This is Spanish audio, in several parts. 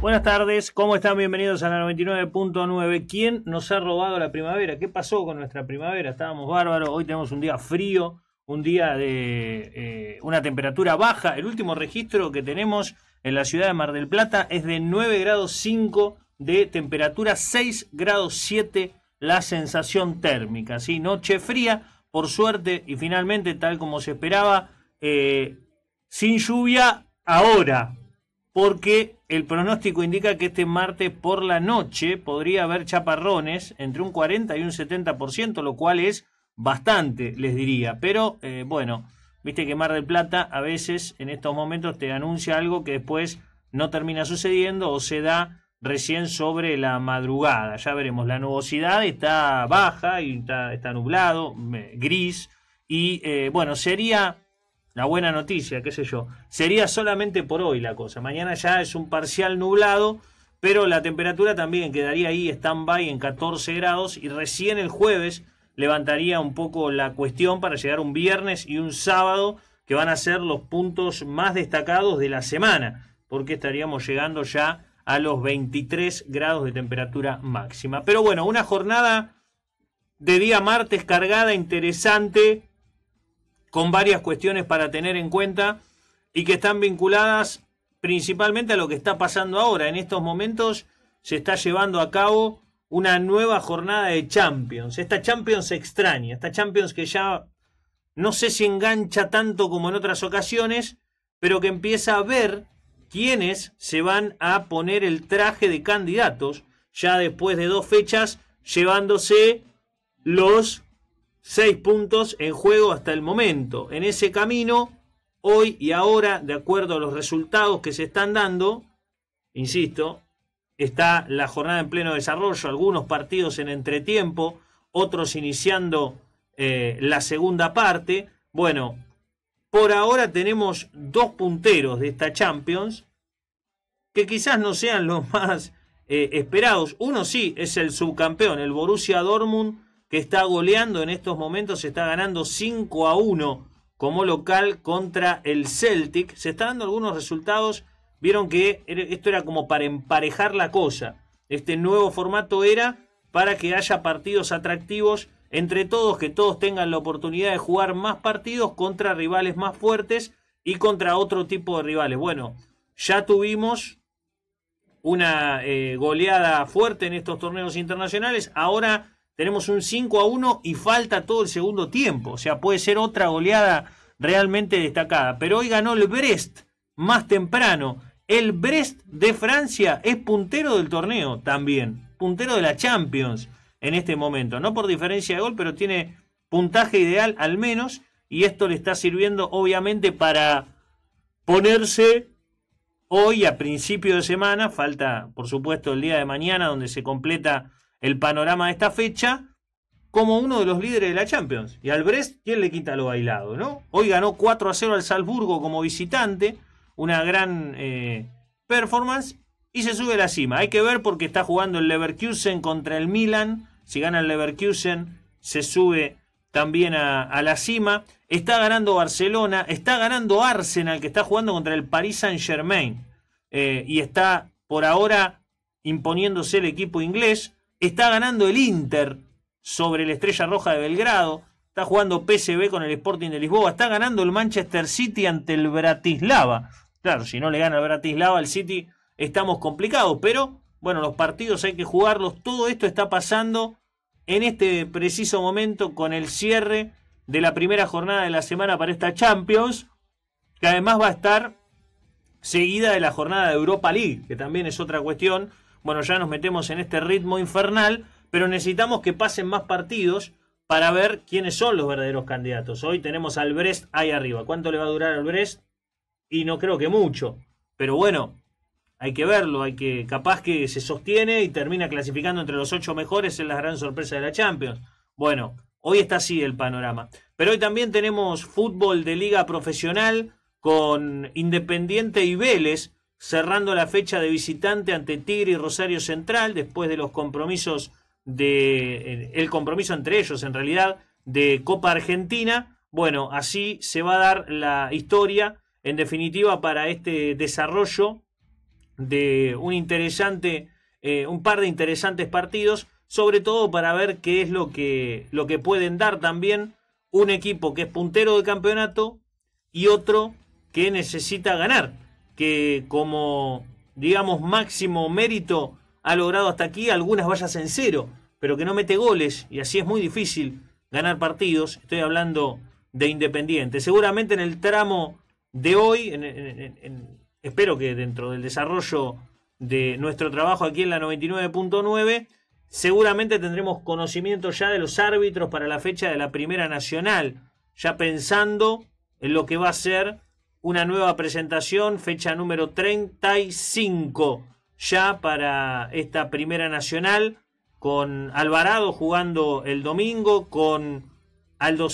Buenas tardes, ¿cómo están? Bienvenidos a la 99.9. ¿Quién nos ha robado la primavera? ¿Qué pasó con nuestra primavera? Estábamos bárbaros, hoy tenemos un día frío, un día de eh, una temperatura baja. El último registro que tenemos en la ciudad de Mar del Plata es de 9 grados 5 de temperatura, 6 grados 7 la sensación térmica. ¿sí? Noche fría, por suerte, y finalmente, tal como se esperaba, eh, sin lluvia ahora, porque el pronóstico indica que este martes por la noche podría haber chaparrones entre un 40 y un 70%, lo cual es bastante, les diría. Pero eh, bueno, viste que Mar del Plata a veces en estos momentos te anuncia algo que después no termina sucediendo o se da recién sobre la madrugada. Ya veremos, la nubosidad está baja y está, nublado, gris. Y eh, bueno, sería la buena noticia, qué sé yo. Sería solamente por hoy la cosa. Mañana ya es un parcial nublado, pero la temperatura también quedaría ahí stand-by en 14 grados y recién el jueves levantaría un poco la cuestión para llegar un viernes y un sábado que van a ser los puntos más destacados de la semana, porque estaríamos llegando ya a los 23 grados de temperatura máxima. Pero bueno, una jornada de día martes cargada, interesante, con varias cuestiones para tener en cuenta y que están vinculadas principalmente a lo que está pasando ahora. En estos momentos se está llevando a cabo una nueva jornada de Champions. Esta Champions extraña, esta Champions que ya no sé si engancha tanto como en otras ocasiones, pero que empieza a ver quiénes se van a poner el traje de candidatos ya después de dos fechas llevándose los Seis puntos en juego hasta el momento. En ese camino, hoy y ahora, de acuerdo a los resultados que se están dando, insisto, está la jornada en pleno desarrollo, algunos partidos en entretiempo, otros iniciando eh, la segunda parte. Bueno, por ahora tenemos dos punteros de esta Champions que quizás no sean los más eh, esperados. Uno sí es el subcampeón, el Borussia Dortmund que está goleando en estos momentos, se está ganando 5 a 1 como local contra el Celtic. Se está dando algunos resultados, vieron que esto era como para emparejar la cosa. Este nuevo formato era para que haya partidos atractivos entre todos, que todos tengan la oportunidad de jugar más partidos contra rivales más fuertes y contra otro tipo de rivales. Bueno, ya tuvimos una eh, goleada fuerte en estos torneos internacionales, ahora tenemos un 5 a 1 y falta todo el segundo tiempo. O sea, puede ser otra goleada realmente destacada. Pero hoy ganó el Brest más temprano. El Brest de Francia es puntero del torneo también, puntero de la Champions en este momento. No por diferencia de gol, pero tiene puntaje ideal al menos. Y esto le está sirviendo obviamente para ponerse hoy a principio de semana. Falta, por supuesto, el día de mañana donde se completa el panorama de esta fecha como uno de los líderes de la Champions. Y al Brest, ¿quién le quita lo bailado? ¿no? Hoy ganó 4 a 0 al Salzburgo como visitante, una gran eh, performance, y se sube a la cima. Hay que ver porque está jugando el Leverkusen contra el Milan. Si gana el Leverkusen, se sube también a, la cima. Está ganando Barcelona, está ganando Arsenal, que está jugando contra el Paris Saint Germain. Eh, y está por ahora imponiéndose el equipo inglés. Está ganando el Inter sobre la Estrella Roja de Belgrado. Está jugando PSV con el Sporting de Lisboa. Está ganando el Manchester City ante el Bratislava. Claro, si no le gana el Bratislava al City, estamos complicados. Pero bueno, los partidos hay que jugarlos. Todo esto está pasando en este preciso momento con el cierre de la primera jornada de la semana para esta Champions. Que además va a estar seguida de la jornada de Europa League, que también es otra cuestión bueno, ya nos metemos en este ritmo infernal, pero necesitamos que pasen más partidos para ver quiénes son los verdaderos candidatos. Hoy tenemos al Brest ahí arriba. ¿Cuánto le va a durar al Brest? Y no creo que mucho. Pero bueno, hay que verlo, hay que capaz que se sostiene y termina clasificando entre los ocho mejores en la gran sorpresa de la Champions. Bueno, hoy está así el panorama. Pero hoy también tenemos fútbol de liga profesional con Independiente y Vélez cerrando la fecha de visitante ante Tigre y Rosario Central, después de los compromisos de eh, el compromiso entre ellos, en realidad, de Copa Argentina. Bueno, así se va a dar la historia, en definitiva, para este desarrollo de un interesante, eh, un par de interesantes partidos, sobre todo para ver qué es lo que, lo que pueden dar también un equipo que es puntero de campeonato y otro que necesita ganar que como, digamos, máximo mérito ha logrado hasta aquí algunas vallas en cero, pero que no mete goles y así es muy difícil ganar partidos. Estoy hablando de Independiente. Seguramente en el tramo de hoy, espero que dentro del desarrollo de nuestro trabajo aquí en la 99.9, seguramente tendremos conocimiento ya de los árbitros para la fecha de la Primera Nacional, ya pensando en lo que va a ser una nueva presentación, fecha número 35 ya para esta primera nacional, con Alvarado jugando el domingo, con Aldo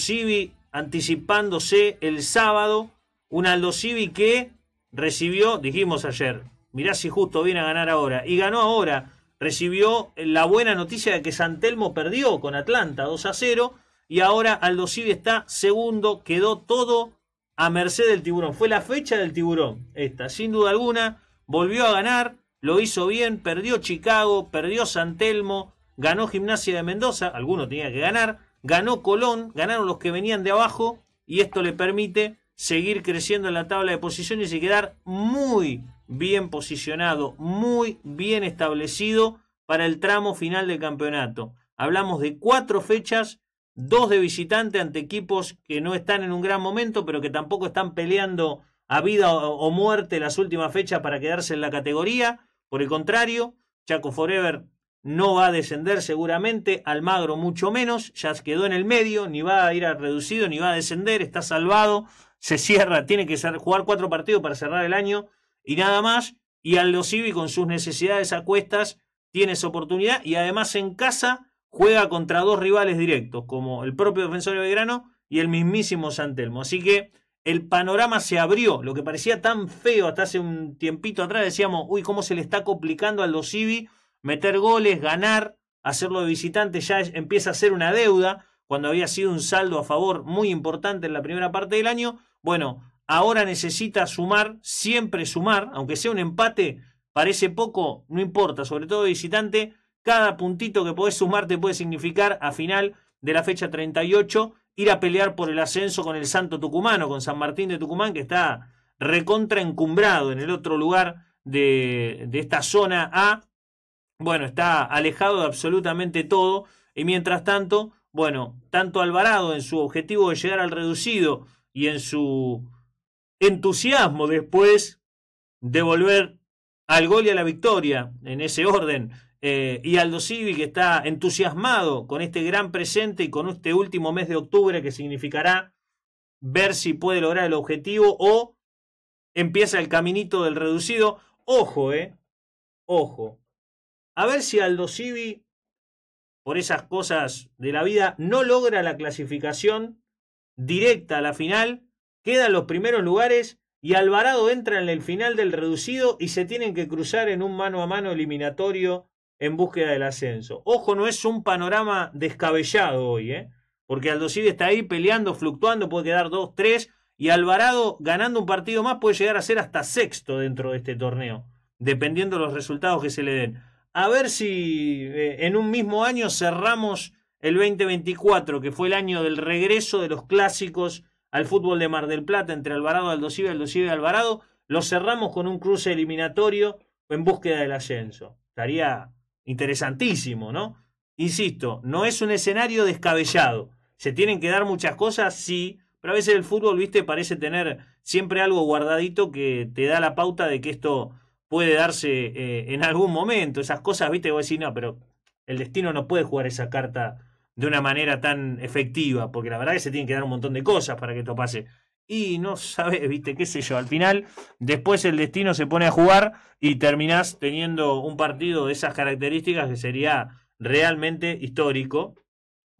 anticipándose el sábado, un Aldo que recibió, dijimos ayer, mirá si justo viene a ganar ahora, y ganó ahora, recibió la buena noticia de que Santelmo perdió con Atlanta 2 a 0, y ahora Aldo está segundo, quedó todo a merced del tiburón. Fue la fecha del tiburón, esta, sin duda alguna. Volvió a ganar, lo hizo bien, perdió Chicago, perdió San Telmo, ganó Gimnasia de Mendoza, alguno tenía que ganar, ganó Colón, ganaron los que venían de abajo y esto le permite seguir creciendo en la tabla de posiciones y quedar muy bien posicionado, muy bien establecido para el tramo final del campeonato. Hablamos de cuatro fechas dos de visitante ante equipos que no están en un gran momento, pero que tampoco están peleando a vida o muerte las últimas fechas para quedarse en la categoría. Por el contrario, Chaco Forever no va a descender seguramente, Almagro mucho menos, ya quedó en el medio, ni va a ir a reducido, ni va a descender, está salvado, se cierra, tiene que jugar cuatro partidos para cerrar el año y nada más. Y Aldo Civi con sus necesidades a cuestas tiene esa oportunidad y además en casa juega contra dos rivales directos, como el propio Defensor de Belgrano y el mismísimo Santelmo. Así que el panorama se abrió, lo que parecía tan feo hasta hace un tiempito atrás, decíamos, uy, cómo se le está complicando al Dosivi meter goles, ganar, hacerlo de visitante, ya empieza a ser una deuda, cuando había sido un saldo a favor muy importante en la primera parte del año. Bueno, ahora necesita sumar, siempre sumar, aunque sea un empate, parece poco, no importa, sobre todo de visitante, cada puntito que podés sumar te puede significar a final de la fecha 38 ir a pelear por el ascenso con el Santo Tucumano, con San Martín de Tucumán, que está recontra encumbrado en el otro lugar de, de esta zona A. Bueno, está alejado de absolutamente todo. Y mientras tanto, bueno, tanto Alvarado en su objetivo de llegar al reducido y en su entusiasmo después de volver al gol y a la victoria en ese orden eh, y Aldo Civi, que está entusiasmado con este gran presente y con este último mes de octubre que significará ver si puede lograr el objetivo o empieza el caminito del reducido. Ojo, eh. Ojo. A ver si Aldo Civi, por esas cosas de la vida, no logra la clasificación directa a la final, quedan los primeros lugares y Alvarado entra en el final del reducido y se tienen que cruzar en un mano a mano eliminatorio en búsqueda del ascenso. Ojo, no es un panorama descabellado hoy, ¿eh? porque Aldo está ahí peleando, fluctuando, puede quedar 2, 3, y Alvarado ganando un partido más puede llegar a ser hasta sexto dentro de este torneo, dependiendo de los resultados que se le den. A ver si eh, en un mismo año cerramos el 2024, que fue el año del regreso de los clásicos al fútbol de Mar del Plata entre Alvarado, Aldo y Aldo y Alvarado, lo cerramos con un cruce eliminatorio en búsqueda del ascenso. Estaría Interesantísimo, ¿no? Insisto, no es un escenario descabellado. Se tienen que dar muchas cosas, sí, pero a veces el fútbol, viste, parece tener siempre algo guardadito que te da la pauta de que esto puede darse eh, en algún momento. Esas cosas, viste, voy a no, pero el destino no puede jugar esa carta de una manera tan efectiva, porque la verdad es que se tienen que dar un montón de cosas para que esto pase y no sabes, viste, qué sé yo. Al final, después el destino se pone a jugar y terminás teniendo un partido de esas características que sería realmente histórico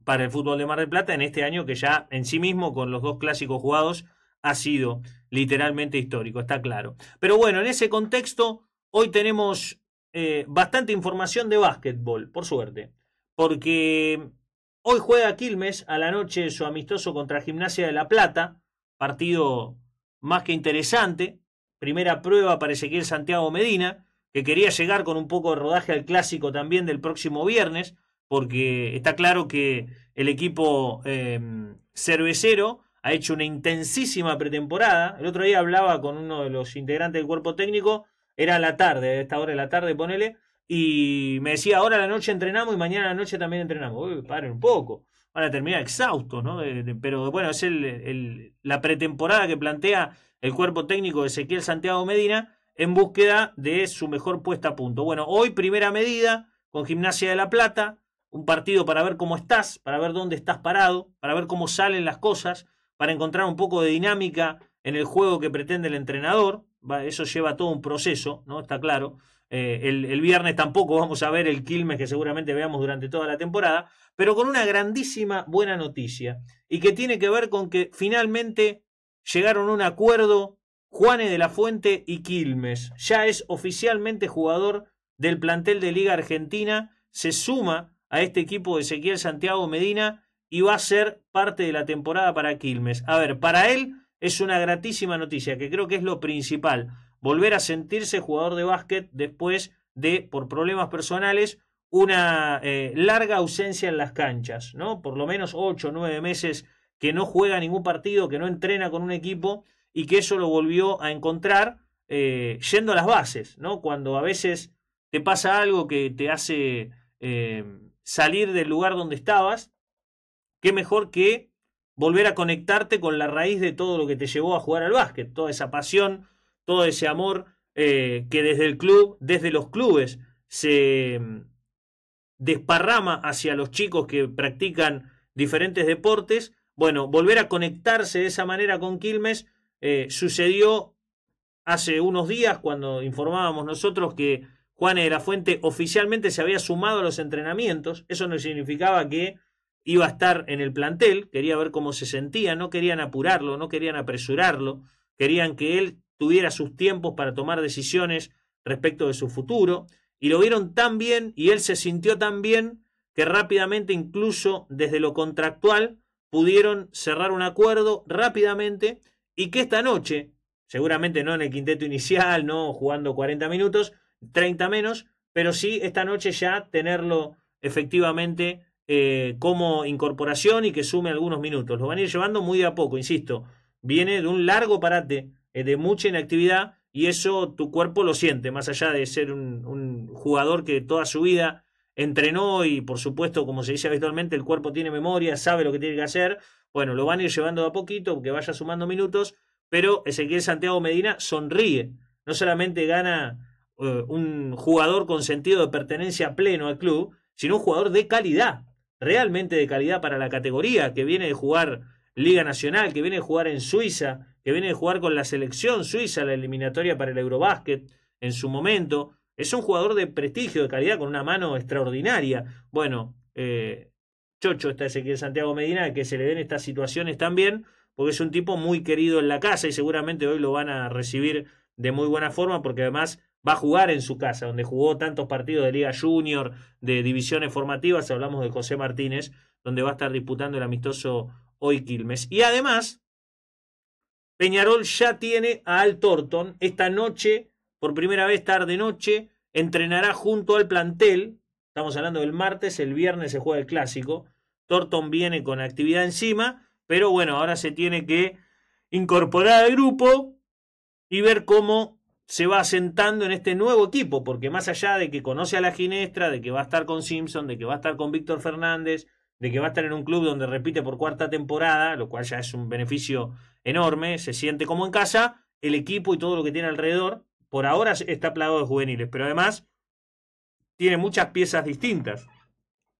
para el fútbol de Mar del Plata en este año que ya en sí mismo con los dos clásicos jugados ha sido literalmente histórico, está claro. Pero bueno, en ese contexto hoy tenemos eh, bastante información de básquetbol, por suerte, porque hoy juega Quilmes a la noche su amistoso contra Gimnasia de La Plata, partido más que interesante. Primera prueba para Ezequiel Santiago Medina, que quería llegar con un poco de rodaje al clásico también del próximo viernes, porque está claro que el equipo em, cervecero ha hecho una intensísima pretemporada. El otro día hablaba con uno de los integrantes del cuerpo técnico, era la tarde, a esta hora de la tarde, ponele, y me decía, ahora la noche entrenamos y mañana la noche también entrenamos. Uy, paren un poco. Van a terminar exhausto ¿no? pero bueno, es el, la pretemporada que plantea el cuerpo técnico de Ezequiel Santiago Medina en búsqueda de su mejor puesta a punto. Bueno, hoy primera medida con Gimnasia de La Plata, un partido para ver cómo estás, para ver dónde estás parado, para ver cómo salen las cosas, para encontrar un poco de dinámica en el juego que pretende el entrenador. Eso lleva todo un proceso, ¿no? Está claro. Eh, el, el, viernes tampoco vamos a ver el Quilmes que seguramente veamos durante toda la temporada, pero con una grandísima buena noticia y que tiene que ver con que finalmente llegaron a un acuerdo Juanes de la Fuente y Quilmes. Ya es oficialmente jugador del plantel de Liga Argentina, se suma a este equipo de Ezequiel Santiago Medina y va a ser parte de la temporada para Quilmes. A ver, para él es una gratísima noticia, que creo que es lo principal volver a sentirse jugador de básquet después de, por problemas personales, una eh, larga ausencia en las canchas, ¿no? Por lo menos 8 o 9 meses que no juega ningún partido, que no entrena con un equipo y que eso lo volvió a encontrar eh, yendo a las bases, ¿no? Cuando a veces te pasa algo que te hace eh, salir del lugar donde estabas, qué mejor que volver a conectarte con la raíz de todo lo que te llevó a jugar al básquet, toda esa pasión, todo ese amor eh, que desde el club, desde los clubes, se mm, desparrama hacia los chicos que practican diferentes deportes. Bueno, volver a conectarse de esa manera con Quilmes eh, sucedió hace unos días cuando informábamos nosotros que Juan de la Fuente oficialmente se había sumado a los entrenamientos. Eso no significaba que iba a estar en el plantel, quería ver cómo se sentía, no querían apurarlo, no querían apresurarlo, querían que él tuviera sus tiempos para tomar decisiones respecto de su futuro, y lo vieron tan bien y él se sintió tan bien que rápidamente, incluso desde lo contractual, pudieron cerrar un acuerdo rápidamente y que esta noche, seguramente no en el quinteto inicial, no jugando 40 minutos, 30 menos, pero sí esta noche ya tenerlo efectivamente eh, como incorporación y que sume algunos minutos. Lo van a ir llevando muy a poco, insisto. Viene de un largo parate eh, de mucha inactividad y eso tu cuerpo lo siente, más allá de ser un, un, jugador que toda su vida entrenó y por supuesto, como se dice habitualmente, el cuerpo tiene memoria, sabe lo que tiene que hacer, bueno, lo van a ir llevando a poquito, que vaya sumando minutos, pero Ezequiel Santiago Medina sonríe, no solamente gana eh, un jugador con sentido de pertenencia pleno al club, sino un jugador de calidad, realmente de calidad para la categoría, que viene de jugar Liga Nacional, que viene de jugar en Suiza, que viene de jugar con la selección suiza la eliminatoria para el Eurobásquet en su momento. Es un jugador de prestigio, de calidad, con una mano extraordinaria. Bueno, eh, chocho está que Santiago Medina, que se le den estas situaciones también, porque es un tipo muy querido en la casa y seguramente hoy lo van a recibir de muy buena forma, porque además va a jugar en su casa, donde jugó tantos partidos de Liga Junior, de divisiones formativas, hablamos de José Martínez, donde va a estar disputando el amistoso hoy Quilmes. Y además, Peñarol ya tiene a Al Thornton. Esta noche, por primera vez tarde-noche, entrenará junto al plantel. Estamos hablando del martes, el viernes se juega el clásico. Thornton viene con actividad encima, pero bueno, ahora se tiene que incorporar al grupo y ver cómo se va asentando en este nuevo equipo, porque más allá de que conoce a la ginestra, de que va a estar con Simpson, de que va a estar con Víctor Fernández, de que va a estar en un club donde repite por cuarta temporada, lo cual ya es un beneficio enorme, se siente como en casa, el equipo y todo lo que tiene alrededor, por ahora está plagado de juveniles, pero además tiene muchas piezas distintas.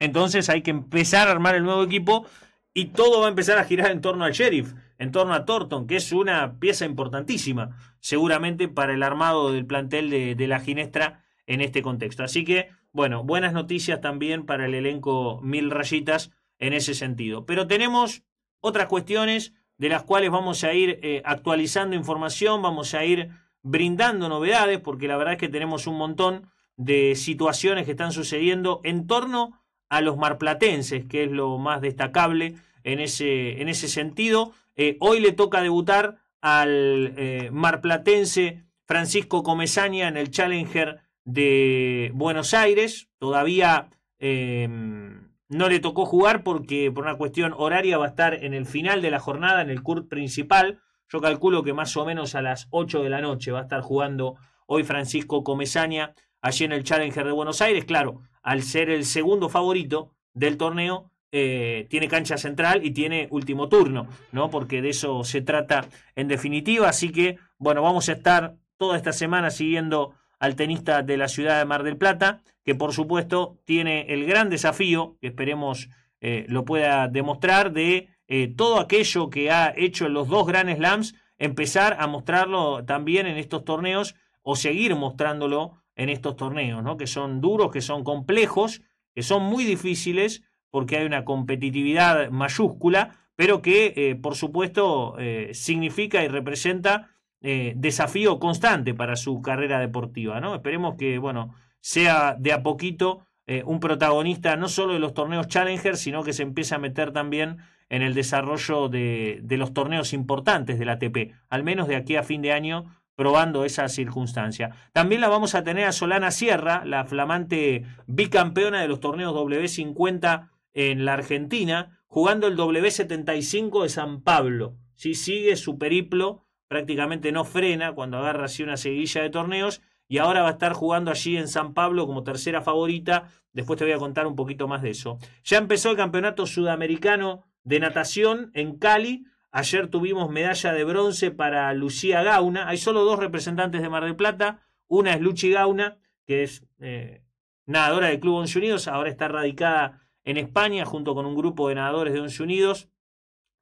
Entonces hay que empezar a armar el nuevo equipo y todo va a empezar a girar en torno al sheriff, en torno a Thornton, que es una pieza importantísima, seguramente para el armado del plantel de, de la ginestra en este contexto. Así que, bueno, buenas noticias también para el elenco Mil Rayitas en ese sentido. Pero tenemos otras cuestiones de las cuales vamos a ir eh, actualizando información, vamos a ir brindando novedades, porque la verdad es que tenemos un montón de situaciones que están sucediendo en torno a los marplatenses, que es lo más destacable en ese, en ese sentido. Eh, hoy le toca debutar al eh, marplatense Francisco Comesaña en el Challenger de Buenos Aires, todavía em, no le tocó jugar porque por una cuestión horaria va a estar en el final de la jornada, en el court principal. Yo calculo que más o menos a las 8 de la noche va a estar jugando hoy Francisco Comesaña allí en el Challenger de Buenos Aires. Claro, al ser el segundo favorito del torneo, eh, tiene cancha central y tiene último turno, ¿no? Porque de eso se trata en definitiva. Así que, bueno, vamos a estar toda esta semana siguiendo al tenista de la ciudad de Mar del Plata, que por supuesto tiene el gran desafío, que esperemos eh, lo pueda demostrar, de eh, todo aquello que ha hecho en los dos grandes Slams, empezar a mostrarlo también en estos torneos o seguir mostrándolo en estos torneos, ¿no? que son duros, que son complejos, que son muy difíciles porque hay una competitividad mayúscula, pero que eh, por supuesto significa y representa eh, desafío constante para su carrera deportiva, ¿no? Esperemos que, bueno, sea de a poquito eh, un protagonista no solo de los torneos Challenger, sino que se empiece a meter también en el desarrollo de, los torneos importantes del ATP, al menos de aquí a fin de año probando esa circunstancia. También la vamos a tener a Solana Sierra, la flamante bicampeona de los torneos W50 en la Argentina, jugando el W75 de San Pablo. si Sigue su periplo prácticamente no frena cuando agarra así una seguidilla de torneos y ahora va a estar jugando allí en San Pablo como tercera favorita. Después te voy a contar un poquito más de eso. Ya empezó el campeonato sudamericano de natación en Cali. Ayer tuvimos medalla de bronce para Lucía Gauna. Hay solo dos representantes de Mar del Plata. Una es Luchi Gauna, que es eh, nadadora del Club Once Unidos. Ahora está radicada en España junto con un grupo de nadadores de Once Unidos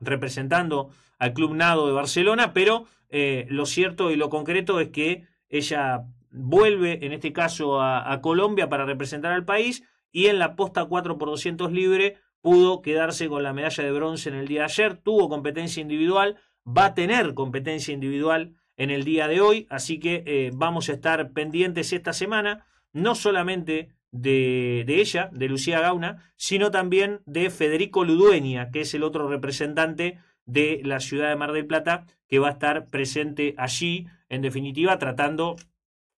representando al Club Nado de Barcelona, pero eh, lo cierto y lo concreto es que ella vuelve, en este caso, a, Colombia para representar al país y en la posta 4 por 200 libre pudo quedarse con la medalla de bronce en el día de ayer, tuvo competencia individual, va a tener competencia individual en el día de hoy, así que eh, vamos a estar pendientes esta semana, no solamente de, ella, de Lucía Gauna, sino también de Federico Ludueña, que es el otro representante de la ciudad de Mar del Plata, que va a estar presente allí, en definitiva, tratando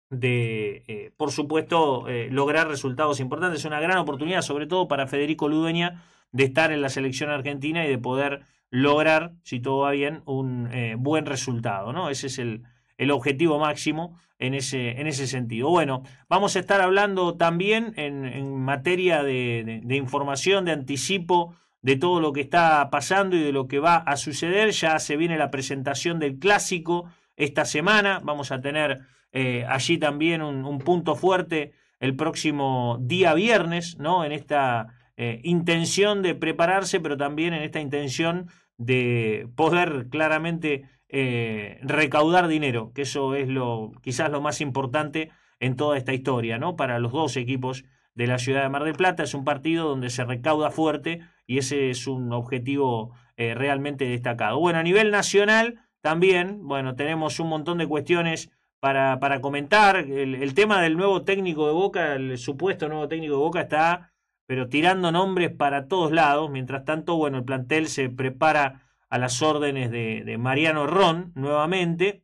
de, eh, por supuesto, eh, lograr resultados importantes. Es una gran oportunidad, sobre todo para Federico Ludueña, de estar en la selección argentina y de poder lograr, si todo va bien, un eh, buen resultado. ¿no? Ese es el, el objetivo máximo en ese, en ese sentido. Bueno, vamos a estar hablando también en, materia de, información, de anticipo de todo lo que está pasando y de lo que va a suceder. Ya se viene la presentación del clásico esta semana. Vamos a tener eh, allí también un, punto fuerte el próximo día viernes, ¿no? En esta eh, intención de prepararse, pero también en esta intención de poder claramente eh, recaudar dinero, que eso es lo quizás lo más importante en toda esta historia, ¿no? Para los dos equipos de la ciudad de Mar del Plata es un partido donde se recauda fuerte y ese es un objetivo eh, realmente destacado. Bueno, a nivel nacional también, bueno, tenemos un montón de cuestiones para, para comentar. el tema del nuevo técnico de Boca, el supuesto nuevo técnico de Boca está pero tirando nombres para todos lados. Mientras tanto, bueno, el plantel se prepara a las órdenes de, Mariano Ron nuevamente.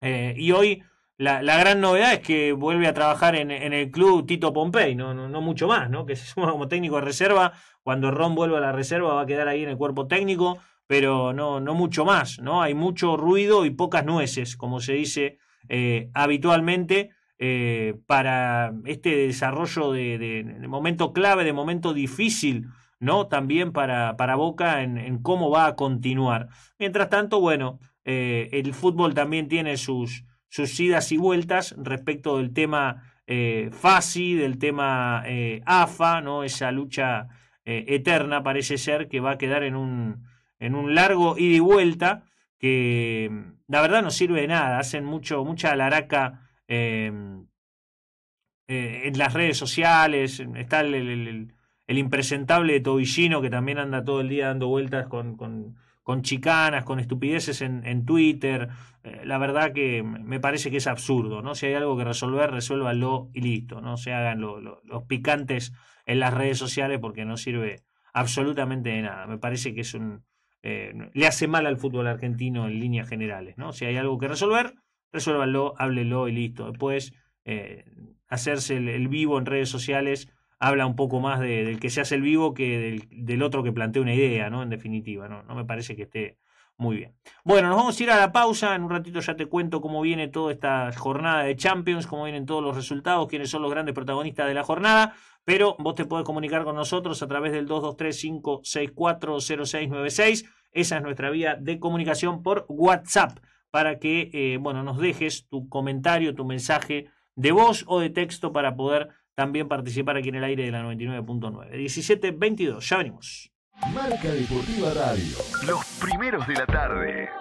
Eh, y hoy la, gran novedad es que vuelve a trabajar en, el club Tito Pompey, no, no, mucho más, ¿no? Que se suma como técnico de reserva. Cuando Ron vuelva a la reserva va a quedar ahí en el cuerpo técnico, pero no, no mucho más, ¿no? Hay mucho ruido y pocas nueces, como se dice eh, habitualmente. Eh, para este desarrollo de, momento clave, de momento difícil, ¿no? También para, para Boca en, cómo va a continuar. Mientras tanto, bueno, eh, el fútbol también tiene sus, sus idas y vueltas respecto del tema eh, FASI, del tema AFA, eh, ¿no? Esa lucha eterna parece ser que va a quedar en un, en un largo ida y vuelta que mm, la verdad no sirve de nada, hacen mucho, mucha alaraca Em, eh, en las redes sociales, está el, el, impresentable de Tobillino que también anda todo el día dando vueltas con, con, chicanas, con estupideces en, Twitter. Eh, la verdad que me parece que es absurdo, ¿no? Si hay algo que resolver, resuélvalo y listo, no se hagan los picantes en las redes sociales porque no sirve absolutamente de nada. Me parece que es un... Eh, le hace mal al fútbol argentino en líneas generales, ¿no? Si hay algo que resolver, resuélvalo, háblelo y listo. Después, eh, hacerse el, vivo en redes sociales habla un poco más del que se hace el vivo que del, del, otro que plantea una idea, ¿no? En definitiva, ¿no? No me parece que esté muy bien. Bueno, nos vamos a ir a la pausa. En un ratito ya te cuento cómo viene toda esta jornada de Champions, cómo vienen todos los resultados, quiénes son los grandes protagonistas de la jornada. Pero vos te podés comunicar con nosotros a través del 223-564-0696. Esa es nuestra vía de comunicación por WhatsApp para que eh, bueno, nos dejes tu comentario, tu mensaje de voz o de texto para poder también participar aquí en el aire de la 99.9. 1722, ya venimos. Marca Deportiva Radio. Los primeros de la tarde.